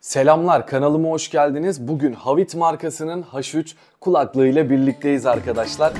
Selamlar kanalıma hoş geldiniz. Bugün Havit markasının H3 kulaklığıyla birlikteyiz arkadaşlar.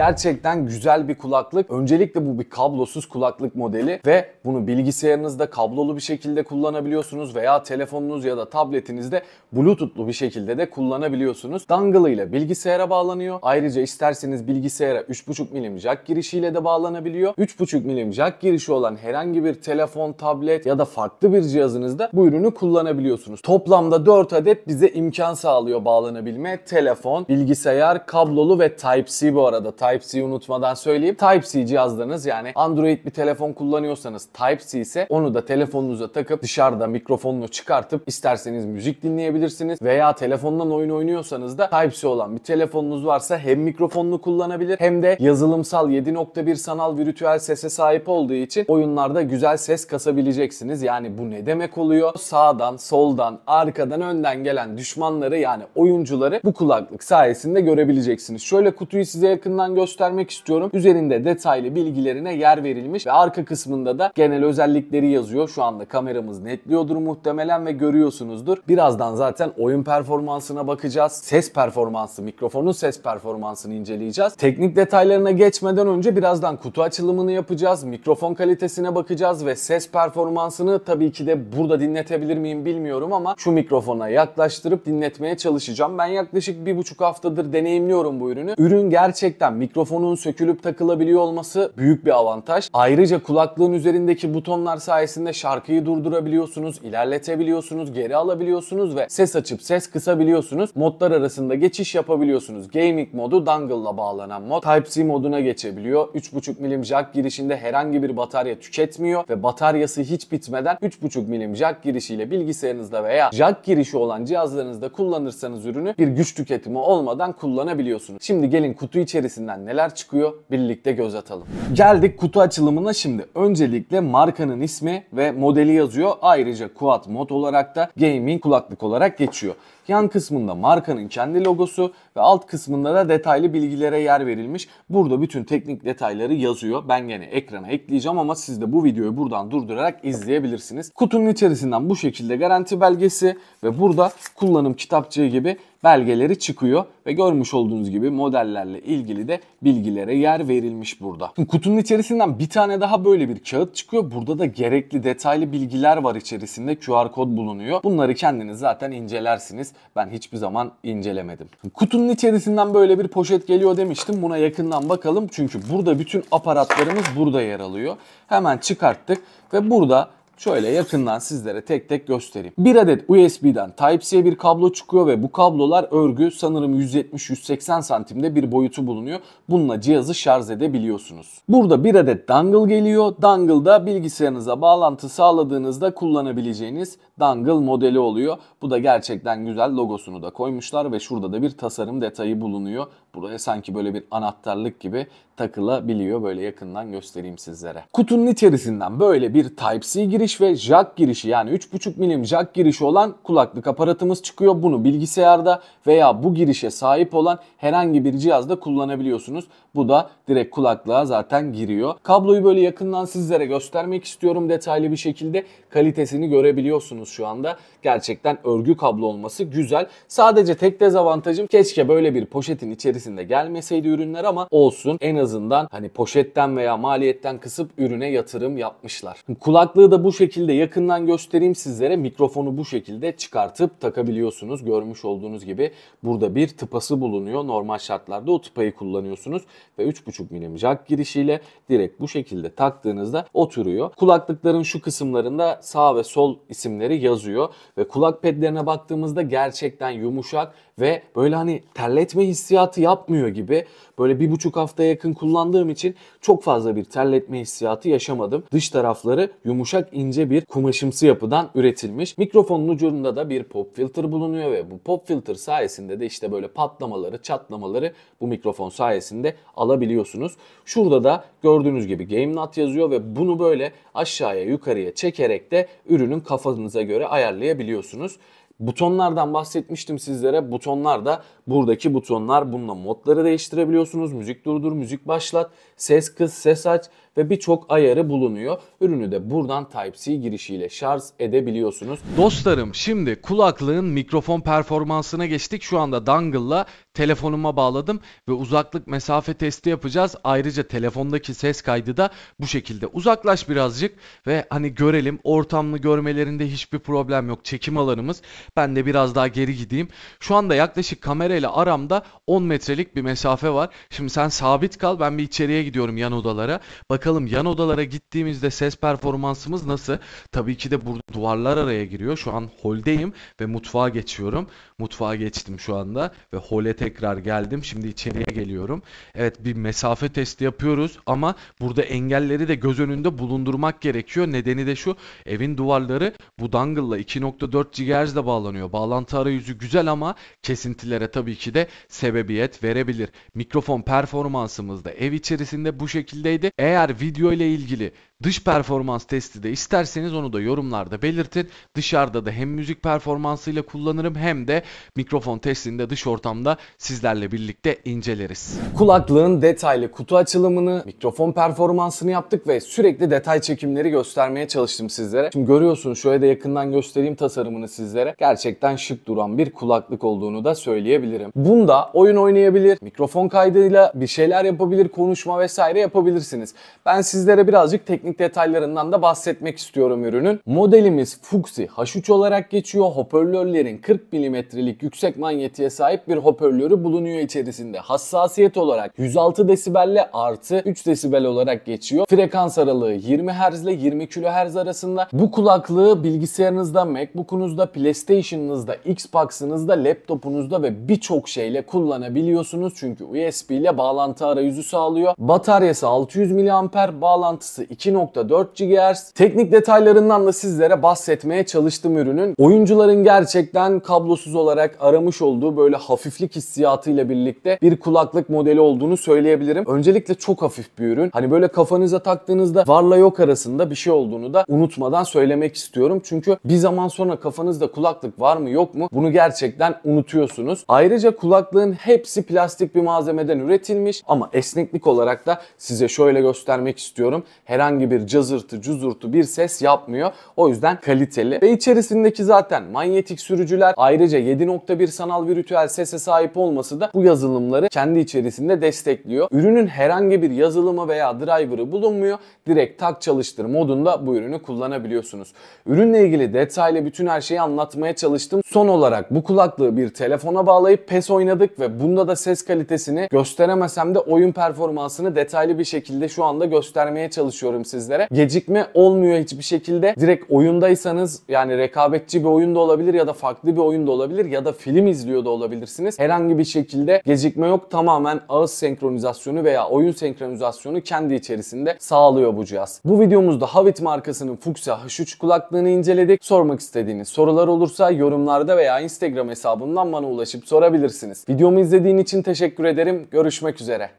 Gerçekten güzel bir kulaklık. Öncelikle bu bir kablosuz kulaklık modeli ve bunu bilgisayarınızda kablolu bir şekilde kullanabiliyorsunuz veya telefonunuz ya da tabletinizde bluetoothlu bir şekilde de kullanabiliyorsunuz. Dangle ile bilgisayara bağlanıyor. Ayrıca isterseniz bilgisayara 3.5 milim jack girişiyle de bağlanabiliyor. 3.5 milim jack girişi olan herhangi bir telefon, tablet ya da farklı bir cihazınızda bu ürünü kullanabiliyorsunuz. Toplamda 4 adet bize imkan sağlıyor bağlanabilme. Telefon, bilgisayar, kablolu ve Type-C bu arada. Type Type-C'yi unutmadan söyleyeyim. Type-C cihazlarınız yani Android bir telefon kullanıyorsanız Type-C ise onu da telefonunuza takıp dışarıda mikrofonunu çıkartıp isterseniz müzik dinleyebilirsiniz veya telefondan oyun oynuyorsanız da Type-C olan bir telefonunuz varsa hem mikrofonunu kullanabilir hem de yazılımsal 7.1 sanal virtüel sese sahip olduğu için oyunlarda güzel ses kasabileceksiniz. Yani bu ne demek oluyor? Sağdan, soldan, arkadan, önden gelen düşmanları yani oyuncuları bu kulaklık sayesinde görebileceksiniz. Şöyle kutuyu size yakından yakından göstermek istiyorum. Üzerinde detaylı bilgilerine yer verilmiş ve arka kısmında da genel özellikleri yazıyor. Şu anda kameramız netliyordur muhtemelen ve görüyorsunuzdur. Birazdan zaten oyun performansına bakacağız. Ses performansı, mikrofonun ses performansını inceleyeceğiz. Teknik detaylarına geçmeden önce birazdan kutu açılımını yapacağız. Mikrofon kalitesine bakacağız ve ses performansını tabii ki de burada dinletebilir miyim bilmiyorum ama şu mikrofona yaklaştırıp dinletmeye çalışacağım. Ben yaklaşık bir buçuk haftadır deneyimliyorum bu ürünü. Ürün gerçekten mikrofonun sökülüp takılabiliyor olması büyük bir avantaj. Ayrıca kulaklığın üzerindeki butonlar sayesinde şarkıyı durdurabiliyorsunuz, ilerletebiliyorsunuz, geri alabiliyorsunuz ve ses açıp ses kısabiliyorsunuz. Modlar arasında geçiş yapabiliyorsunuz. Gaming modu dongle'la bağlanan mod. Type-C moduna geçebiliyor. 3.5 milim jack girişinde herhangi bir batarya tüketmiyor ve bataryası hiç bitmeden 3.5 milim jack girişiyle bilgisayarınızda veya jack girişi olan cihazlarınızda kullanırsanız ürünü bir güç tüketimi olmadan kullanabiliyorsunuz. Şimdi gelin kutu içerisinden içinden neler çıkıyor birlikte göz atalım. Geldik kutu açılımına şimdi. Öncelikle markanın ismi ve modeli yazıyor. Ayrıca Quad Mod olarak da gaming kulaklık olarak geçiyor. Yan kısmında markanın kendi logosu ve alt kısmında da detaylı bilgilere yer verilmiş. Burada bütün teknik detayları yazıyor. Ben gene ekrana ekleyeceğim ama siz de bu videoyu buradan durdurarak izleyebilirsiniz. Kutunun içerisinden bu şekilde garanti belgesi ve burada kullanım kitapçığı gibi belgeleri çıkıyor ve görmüş olduğunuz gibi modellerle ilgili de bilgilere yer verilmiş burada. kutunun içerisinden bir tane daha böyle bir kağıt çıkıyor. Burada da gerekli detaylı bilgiler var içerisinde QR kod bulunuyor. Bunları kendiniz zaten incelersiniz. Ben hiçbir zaman incelemedim. Kutunun içerisinden böyle bir poşet geliyor demiştim. Buna yakından bakalım çünkü burada bütün aparatlarımız burada yer alıyor. Hemen çıkarttık ve burada Şöyle yakından sizlere tek tek göstereyim. Bir adet USB'den Type-C'ye bir kablo çıkıyor ve bu kablolar örgü sanırım 170-180 santimde bir boyutu bulunuyor. Bununla cihazı şarj edebiliyorsunuz. Burada bir adet dongle geliyor. Dongle da bilgisayarınıza bağlantı sağladığınızda kullanabileceğiniz dongle modeli oluyor. Bu da gerçekten güzel logosunu da koymuşlar ve şurada da bir tasarım detayı bulunuyor. Buraya sanki böyle bir anahtarlık gibi takılabiliyor. Böyle yakından göstereyim sizlere. Kutunun içerisinden böyle bir Type-C giriş giriş ve jack girişi yani 3.5 milim jack girişi olan kulaklık aparatımız çıkıyor. Bunu bilgisayarda veya bu girişe sahip olan herhangi bir cihazda kullanabiliyorsunuz. Bu da direkt kulaklığa zaten giriyor. Kabloyu böyle yakından sizlere göstermek istiyorum detaylı bir şekilde. Kalitesini görebiliyorsunuz şu anda. Gerçekten örgü kablo olması güzel. Sadece tek dezavantajım keşke böyle bir poşetin içerisinde gelmeseydi ürünler ama olsun. En azından hani poşetten veya maliyetten kısıp ürüne yatırım yapmışlar. Kulaklığı da bu şekilde yakından göstereyim sizlere. Mikrofonu bu şekilde çıkartıp takabiliyorsunuz. Görmüş olduğunuz gibi burada bir tıpası bulunuyor. Normal şartlarda o tıpayı kullanıyorsunuz ve 3,5 milim jack girişiyle direkt bu şekilde taktığınızda oturuyor. Kulaklıkların şu kısımlarında sağ ve sol isimleri yazıyor ve kulak pedlerine baktığımızda gerçekten yumuşak ve böyle hani terletme hissiyatı yapmıyor gibi böyle bir buçuk haftaya yakın kullandığım için çok fazla bir terletme hissiyatı yaşamadım. Dış tarafları yumuşak ince bir kumaşımsı yapıdan üretilmiş. Mikrofonun ucunda da bir pop filter bulunuyor ve bu pop filter sayesinde de işte böyle patlamaları, çatlamaları bu mikrofon sayesinde alabiliyorsunuz. Şurada da gördüğünüz gibi Game not yazıyor ve bunu böyle aşağıya yukarıya çekerek de ürünün kafanıza göre ayarlayabiliyorsunuz. Butonlardan bahsetmiştim sizlere. Butonlar da buradaki butonlar. Bununla modları değiştirebiliyorsunuz. Müzik durdur, müzik başlat, ses kız, ses aç ve birçok ayarı bulunuyor. Ürünü de buradan Type-C girişiyle şarj edebiliyorsunuz. Dostlarım şimdi kulaklığın mikrofon performansına geçtik. Şu anda dongle'la telefonuma bağladım ve uzaklık mesafe testi yapacağız. Ayrıca telefondaki ses kaydı da bu şekilde. Uzaklaş birazcık ve hani görelim ortamlı görmelerinde hiçbir problem yok. Çekim alanımız. Ben de biraz daha geri gideyim. Şu anda yaklaşık kamerayla aramda 10 metrelik bir mesafe var. Şimdi sen sabit kal ben bir içeriye gidiyorum yan odalara. Bakalım bakalım yan odalara gittiğimizde ses performansımız nasıl? Tabii ki de burada duvarlar araya giriyor. Şu an holdeyim ve mutfağa geçiyorum. Mutfağa geçtim şu anda ve hole tekrar geldim. Şimdi içeriye geliyorum. Evet bir mesafe testi yapıyoruz ama burada engelleri de göz önünde bulundurmak gerekiyor. Nedeni de şu evin duvarları bu dangle'la 2.4 GHz ile bağlanıyor. Bağlantı arayüzü güzel ama kesintilere tabii ki de sebebiyet verebilir. Mikrofon performansımız da ev içerisinde bu şekildeydi. Eğer eğer video ile ilgili dış performans testi de isterseniz onu da yorumlarda belirtin. Dışarıda da hem müzik performansıyla kullanırım hem de mikrofon testinde dış ortamda sizlerle birlikte inceleriz. Kulaklığın detaylı kutu açılımını, mikrofon performansını yaptık ve sürekli detay çekimleri göstermeye çalıştım sizlere. Şimdi görüyorsunuz şöyle de yakından göstereyim tasarımını sizlere. Gerçekten şık duran bir kulaklık olduğunu da söyleyebilirim. Bunda oyun oynayabilir, mikrofon kaydıyla bir şeyler yapabilir, konuşma vesaire yapabilirsiniz. Ben sizlere birazcık teknik detaylarından da bahsetmek istiyorum ürünün. Modelimiz Fuxi H3 olarak geçiyor. Hoparlörlerin 40 milimetrelik yüksek manyetiye sahip bir hoparlörü bulunuyor içerisinde. Hassasiyet olarak 106 desibelle artı 3 desibel olarak geçiyor. Frekans aralığı 20 Hz ile 20 kHz arasında. Bu kulaklığı bilgisayarınızda, MacBook'unuzda, PlayStation'ınızda, Xbox'ınızda, laptopunuzda ve birçok şeyle kullanabiliyorsunuz. Çünkü USB ile bağlantı arayüzü sağlıyor. Bataryası 600 mAh 3.2 bağlantısı 2.4 GHz. Teknik detaylarından da sizlere bahsetmeye çalıştım ürünün. Oyuncuların gerçekten kablosuz olarak aramış olduğu böyle hafiflik hissiyatıyla birlikte bir kulaklık modeli olduğunu söyleyebilirim. Öncelikle çok hafif bir ürün. Hani böyle kafanıza taktığınızda varla yok arasında bir şey olduğunu da unutmadan söylemek istiyorum. Çünkü bir zaman sonra kafanızda kulaklık var mı yok mu bunu gerçekten unutuyorsunuz. Ayrıca kulaklığın hepsi plastik bir malzemeden üretilmiş ama esneklik olarak da size şöyle göstermek göstermek istiyorum. Herhangi bir cızırtı, cüzurtu bir ses yapmıyor. O yüzden kaliteli. Ve içerisindeki zaten manyetik sürücüler ayrıca 7.1 sanal virtüel sese sahip olması da bu yazılımları kendi içerisinde destekliyor. Ürünün herhangi bir yazılımı veya driver'ı bulunmuyor. Direkt tak çalıştır modunda bu ürünü kullanabiliyorsunuz. Ürünle ilgili detaylı bütün her şeyi anlatmaya çalıştım. Son olarak bu kulaklığı bir telefona bağlayıp PES oynadık ve bunda da ses kalitesini gösteremesem de oyun performansını detaylı bir şekilde şu anda göstermeye çalışıyorum sizlere. Gecikme olmuyor hiçbir şekilde. Direkt oyundaysanız yani rekabetçi bir oyunda olabilir ya da farklı bir oyunda olabilir ya da film izliyor da olabilirsiniz. Herhangi bir şekilde gecikme yok. Tamamen ağız senkronizasyonu veya oyun senkronizasyonu kendi içerisinde sağlıyor bu cihaz. Bu videomuzda Havit markasının Fuchsia H3 kulaklığını inceledik. Sormak istediğiniz sorular olursa yorumlarda veya Instagram hesabından bana ulaşıp sorabilirsiniz. Videomu izlediğin için teşekkür ederim. Görüşmek üzere.